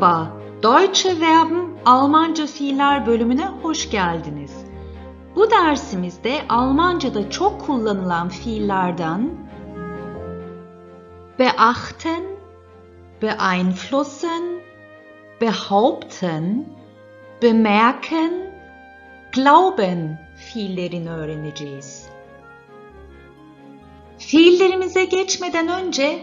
Merhaba, Deutsche Verben Almanca fiiller bölümüne hoş geldiniz. Bu dersimizde Almanca'da çok kullanılan fiillerden beachten, beeinflussen, behaupten, bemerken, glauben fiillerini öğreneceğiz. Fiillerimize geçmeden önce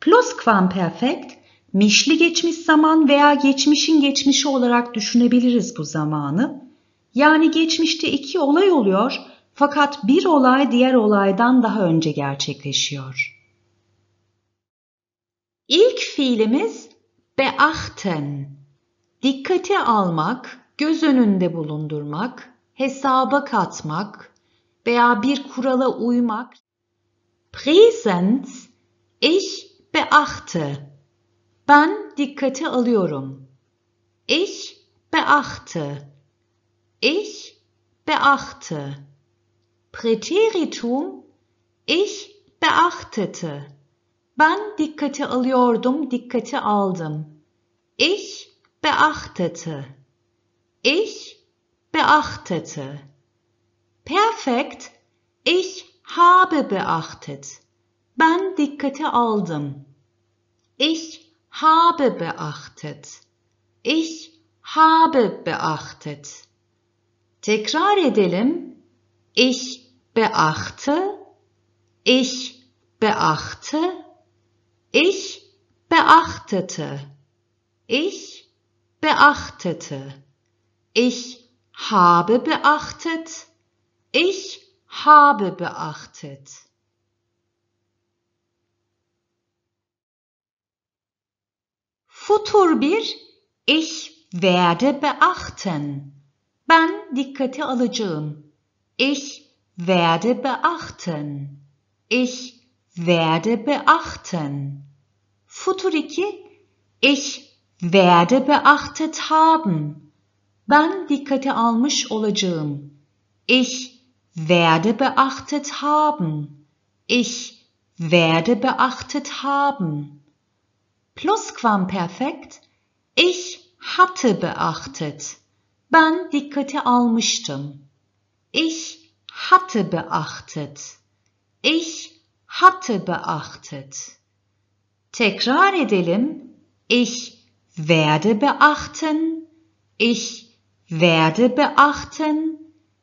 Plusquamperfect, mişli geçmiş zaman veya geçmişin geçmişi olarak düşünebiliriz bu zamanı. Yani geçmişte iki olay oluyor fakat bir olay diğer olaydan daha önce gerçekleşiyor. İlk fiilimiz beachten. Dikkate almak, göz önünde bulundurmak, hesaba katmak veya bir kurala uymak. Präsens, ich beachte. Ben dikkate alıyorum. Ich beachte. Ich beachte. Präteritum ich beachtete. Ben dikkate alıyordum, dikkate aldım. Ich beachtete. Ich beachtete. Perfekt. Ich habe beachtet. Ben dikkate aldım. Ich habe beachtet. Ich habe beachtet. Tekrar edelim. Ich beachte. Ich beachte. Ich beachtete. Ich beachtete. Ich habe beachtet. Ich habe beachtet. Futur bir, ich werde beachten. Ben dikkate alacağım. Ich werde beachten. Ich werde beachten. Futur 2 Ich werde beachtet haben. Ben dikkate almış olacağım. Ich werde beachtet haben. Ich werde beachtet haben. plusquamperfekt ich hatte beachtet. Ben dikkate almıştım. Ich hatte beachtet. Ich hatte beachtet. Tekrar edelim. Ich werde beachten. Ich werde beachten.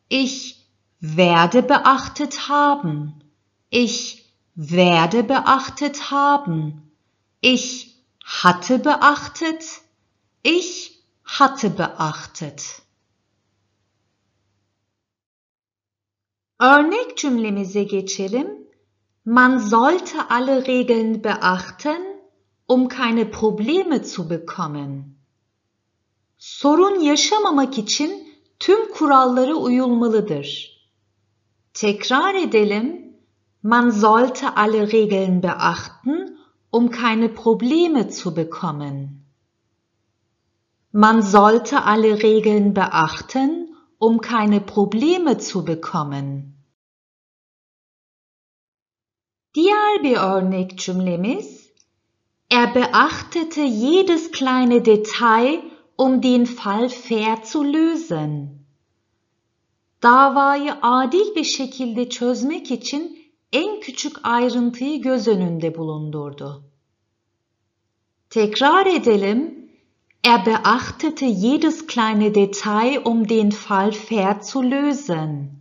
Ich werde beachtet haben. Ich werde beachtet haben. Ich hatte beachtet, ich hatte beachtet. Örnek cümlemize geçelim. Man sollte alle Regeln beachten, um keine Probleme zu bekommen. Sorun yaşamamak için tüm kurallara uyulmalıdır. Tekrar edelim. Man sollte alle Regeln beachten, um keine Probleme zu bekommen. Man sollte alle Regeln beachten, um keine Probleme zu bekommen. Diğer bir Er beachtete jedes kleine Detail, um den Fall fair zu lösen. Davayı adil bir şekilde çözmek için en küçük ayrıntıyı göz önünde bulundurdu. Tekrar edelim. Er beachtete jedes kleine Detail, um den Fall fair zu lösen.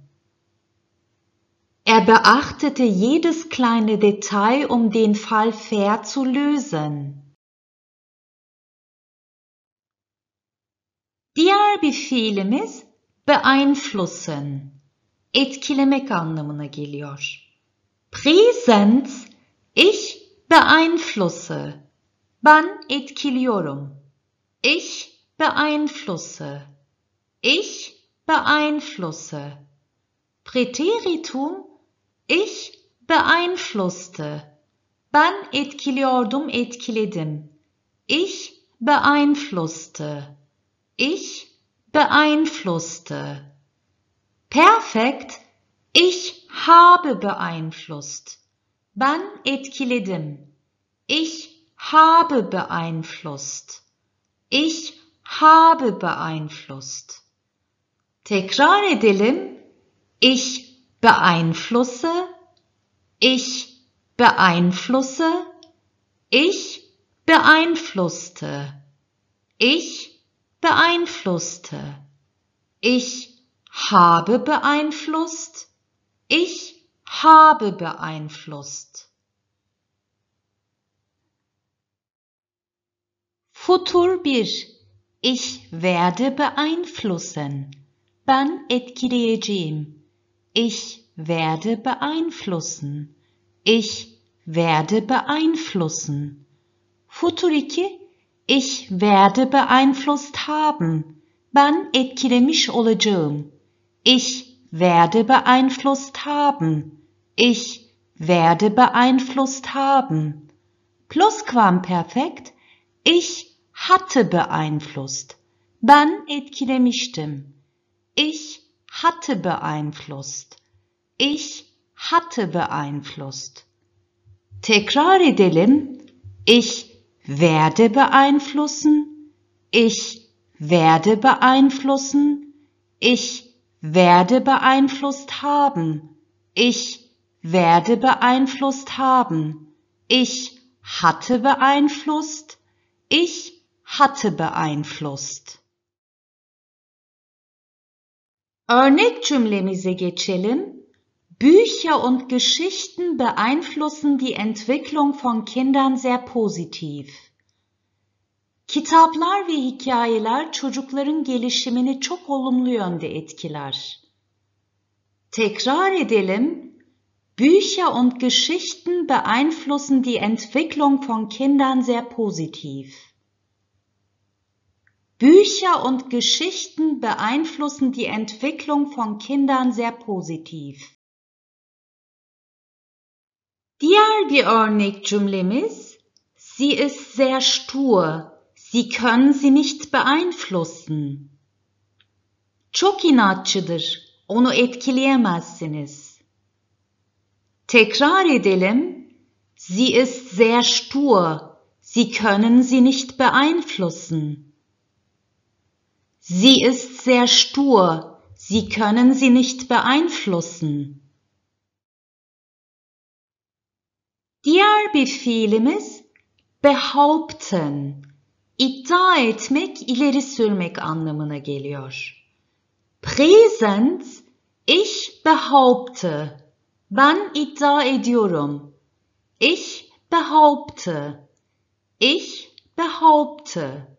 Er beachtete jedes kleine Detail, um den Fall fair zu lösen. Diğer bir fiilimiz beeinflussen, etkilemek anlamına geliyor. Präsenz, ich beeinflusse. Ben etkiliyorum. Ich beeinflusse. Ich beeinflusse. Präteritum ich beeinflusste. Ben etkiliyordum etkiledim. Ich beeinflusste. Ich beeinflusste. Perfekt ich habe beeinflusst. Ben etkiledim. Ich habe beeinflusst. Ich habe beeinflusst. Tekrar edelim. Ich beeinflusse. Ich beeinflusse. Ich beeinflusste. Ich beeinflusste. Ich habe beeinflusst. Ich habe beeinflusst. Futur 1 Ich werde beeinflussen. Ben etkileyeceğim. Ich werde beeinflussen. Ich werde beeinflussen. Futur 2 Ich werde beeinflusst haben. Ben etkilemiş olacağım. Ich werde beeinflusst haben. Ich werde beeinflusst haben. Plusquamperfekt. Ich hatte beeinflusst. Ben etkilemiştim. Ich hatte beeinflusst. Ich hatte beeinflusst. Tekrar edelim. Ich werde beeinflussen. Ich werde beeinflussen. Ich werde beeinflusst haben. Ich werde beeinflusst haben. Ich hatte beeinflusst. Ich hatte beeinflusst. Örnek cümlemize geçelim. Bücher und Geschichten beeinflussen die Entwicklung von Kindern sehr positiv. Kitaplar ve hikayeler çocukların gelişimini çok olumlu yönde etkiler. Tekrar edelim. Bücher und Geschichten beeinflussen die Entwicklung von Kindern sehr positiv. Bücher und Geschichten beeinflussen die Entwicklung von Kindern sehr positiv. Diğer bir örnek cümlemiz. Sie ist sehr stur. Sie können sie nicht beeinflussen. Çok inatçıdır. Onu etkileyemezsiniz. Tekrar edelim. Sie ist sehr stur. Sie können sie nicht beeinflussen. Sie ist sehr stur. Sie können sie nicht beeinflussen. Diğer bir fiilimiz behaupten. iddia etmek, ileri sürmek anlamına geliyor. Present ich behaupte. Ben iddia ediyorum. Ich behaupte. Ich behaupte.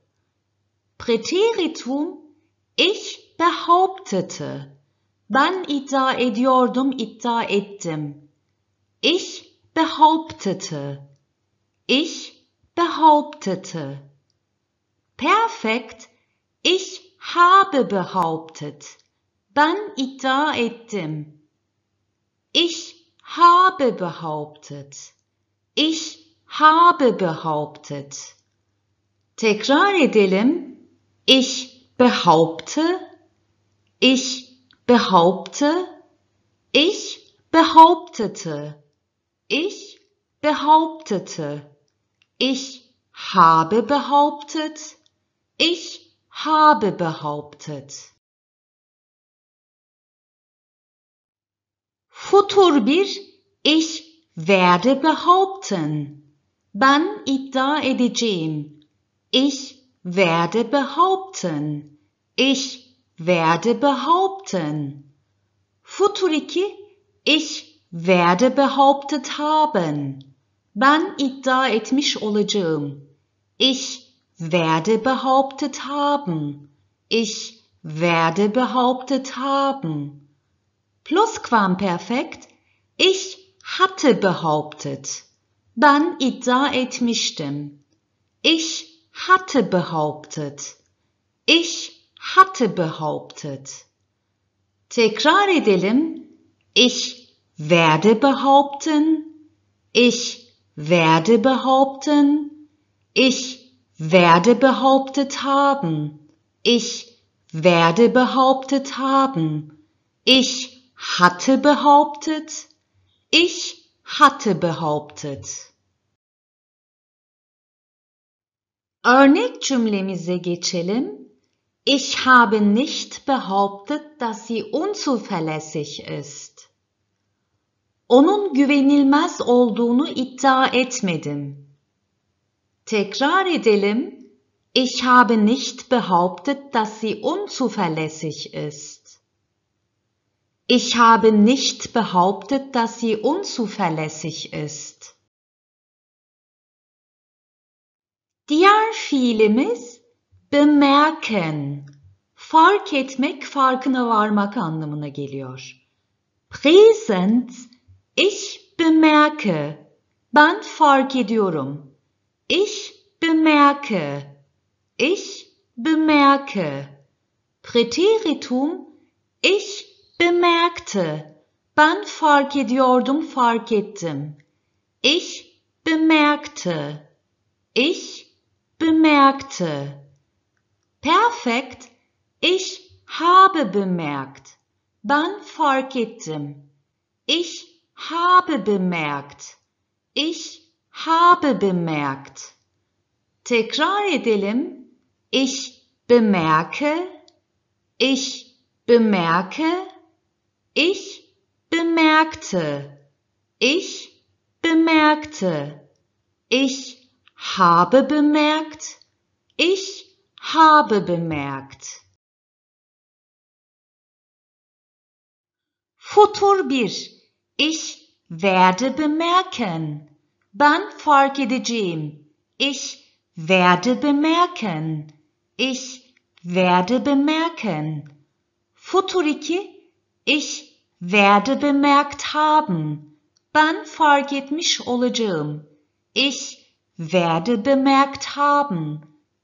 Präteritum, ich behauptete. Ben iddia ediyordum, iddia ettim. Ich behauptete. Ich behauptete. Perfekt. Ich habe behauptet. Ben iddia ettim. Ich habe behauptet. Ich habe behauptet. Tekrar edelim. Ich behaupte. Ich behaupte. Ich behauptete. Ich behauptete. Ich habe behauptet. Ich habe behauptet. Futur bir ich werde behaupten. Ben iddia edeceğim. Ich werde behaupten. Ich werde behaupten. Futur 2 Ich werde behauptet haben. Ben iddia etmiş olacağım. Ich werde behauptet haben. Ich werde behauptet haben. Plusquamperfekt. Ich hatte behauptet. Ban idda'et mishtem. Ich hatte behauptet. Ich hatte behauptet. Tekrar edelim. Ich werde behaupten. Ich werde behaupten. Ich werde behauptet haben, ich werde behauptet haben, ich hatte behauptet, ich hatte behauptet. Örnek cümlemize geçelim. Ich habe nicht behauptet, dass sie unzuverlässig ist. Onun güvenilmez olduğunu iddia etmedim. Tekrar edelim. Ich habe nicht behauptet, dass sie unzuverlässig ist. Ich habe nicht behauptet, dass sie unzuverlässig ist. Diğer fiilimiz bemerken. Fark etmek, farkına varmak anlamına geliyor. Präsent, ich bemerke. Ben fark ediyorum. Ich bemerke. Ich bemerke. Präteritum ich bemerkte. Ben fark ediyordum fark ettim. Ich bemerkte. Ich bemerkte. Perfekt. Ich habe bemerkt. Ben fark ettim. Ich habe bemerkt. Ich habe bemerkt. Tekrar edelim. Ich bemerke, ich bemerke, ich bemerkte, ich bemerkte, ich habe bemerkt, ich habe bemerkt. Futur 1. Ich werde bemerken. Ben fark edeceğim. Ich werde bemerken. Ich werde bemerken. Futuriki ich werde bemerkt haben. Ben fark etmiş olacağım. Ich werde bemerkt haben.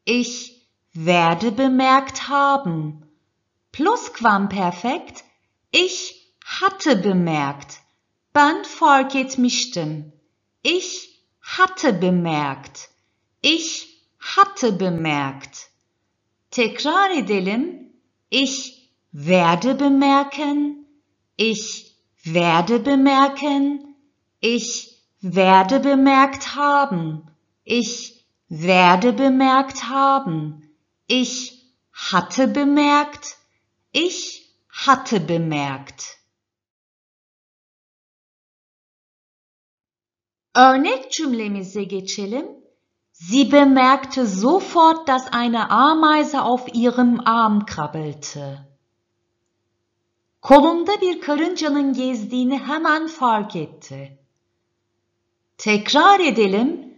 Ich werde bemerkt haben. Plusquamperfekt ich hatte bemerkt. Ben fark etmiştim. Ich hatte bemerkt. Ich hatte bemerkt. Tekrar edelim. Ich werde bemerken. Ich werde bemerken. Ich werde bemerkt haben. Ich werde bemerkt haben. Ich hatte bemerkt. Ich hatte bemerkt. Örnek cümlemize geçelim. Sie bemerkte sofort, dass eine Ameise auf ihrem Arm krabbelte. Kolunda bir karıncanın gezdiğini hemen fark etti. Tekrar edelim.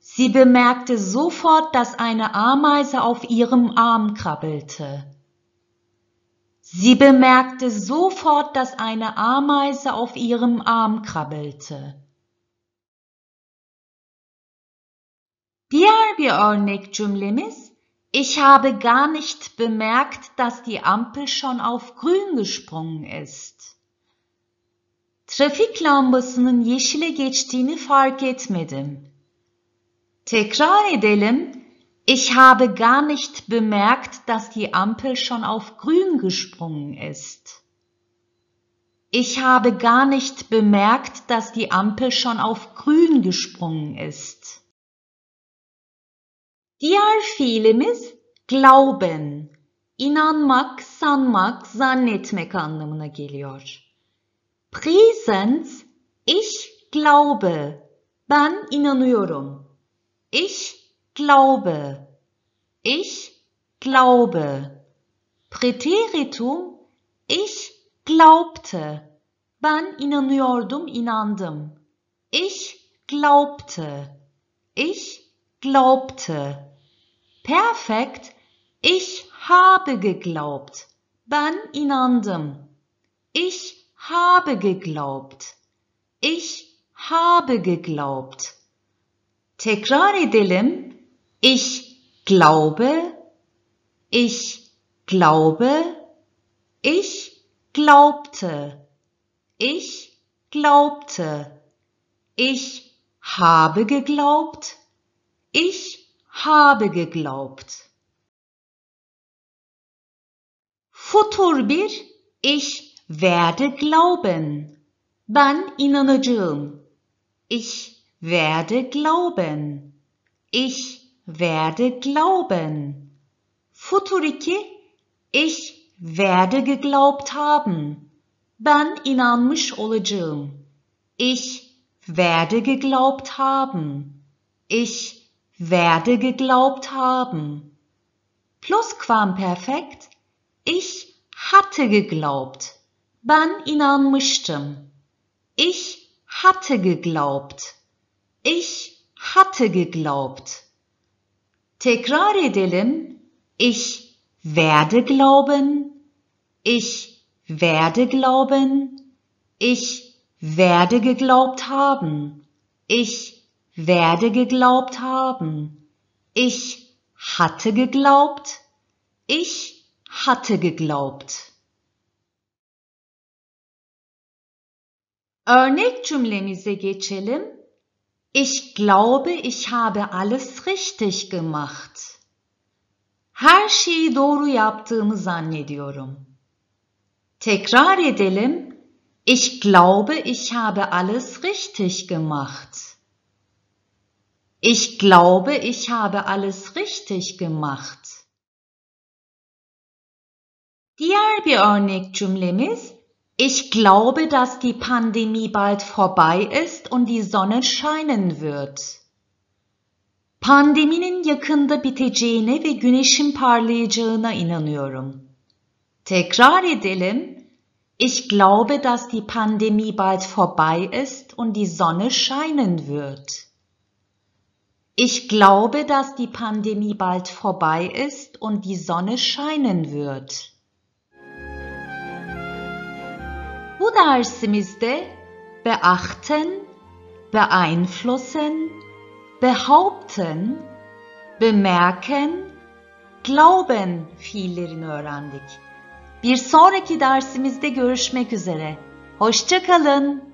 Sie bemerkte sofort, dass eine Ameise auf ihrem Arm krabbelte. Sie bemerkte sofort, dass eine Ameise auf ihrem Arm krabbelte. Diğer bir örnek cümlemiz Ich habe gar nicht bemerkt, dass die Ampel schon auf grün gesprungen ist. Trafik lambasının yeşile geçtiğini fark etmedim. Tekrar edelim. Ich habe gar nicht bemerkt, dass die Ampel schon auf grün gesprungen ist. Ich habe gar nicht bemerkt, dass die Ampel schon auf grün gesprungen ist. Diğer fiilimiz glauben, inanmak, sanmak, zannetmek anlamına geliyor. Präsens, ich glaube, ben inanıyorum. Ich glaube, ich glaube. Präteritum, ich glaubte, ben inanıyordum, inandım. Ich glaubte, ich glaubte. Perfekt. Ich habe geglaubt. Ben inandım. Ich habe geglaubt. Ich habe geglaubt. Tekrar edelim. Ich glaube. Ich glaube. Ich glaubte. Ich glaubte. Ich habe geglaubt. Ich habe geglaubt. Futur bir, ich werde glauben. Ben inanacağım. Ich werde glauben. Ich werde glauben. Futur 2 Ich werde geglaubt haben. Ben inanmış olacağım. Ich werde geglaubt haben. Ich werde geglaubt haben. Plusquamperfekt. Ich hatte geglaubt. Ben inanmıştım. Ich hatte geglaubt. Ich hatte geglaubt. Tekrar edelim. Ich werde glauben. Ich werde glauben. Ich werde geglaubt haben. Ich werde geglaubt haben. Ich hatte geglaubt. Ich hatte geglaubt. Örnek cümlemize geçelim. Ich glaube, ich habe alles richtig gemacht. Her şeyi doğru yaptığımı zannediyorum. Tekrar edelim. Ich glaube, ich habe alles richtig gemacht. Ich glaube, ich habe alles richtig gemacht. Diğer bir örnek cümlemiz Ich glaube, dass die Pandemie bald vorbei ist und die Sonne scheinen wird. Pandeminin yakında biteceğine ve güneşin parlayacağına inanıyorum. Tekrar edelim. Ich glaube, dass die Pandemie bald vorbei ist und die Sonne scheinen wird. Ich glaube, dass die Pandemie bald vorbei ist und die Sonne scheinen wird. Bu beachten, beeinflussen, behaupten, bemerken, glauben fiillerini öğrendik. Bir sonraki dersimizde görüşmek üzere. Hoşçakalın.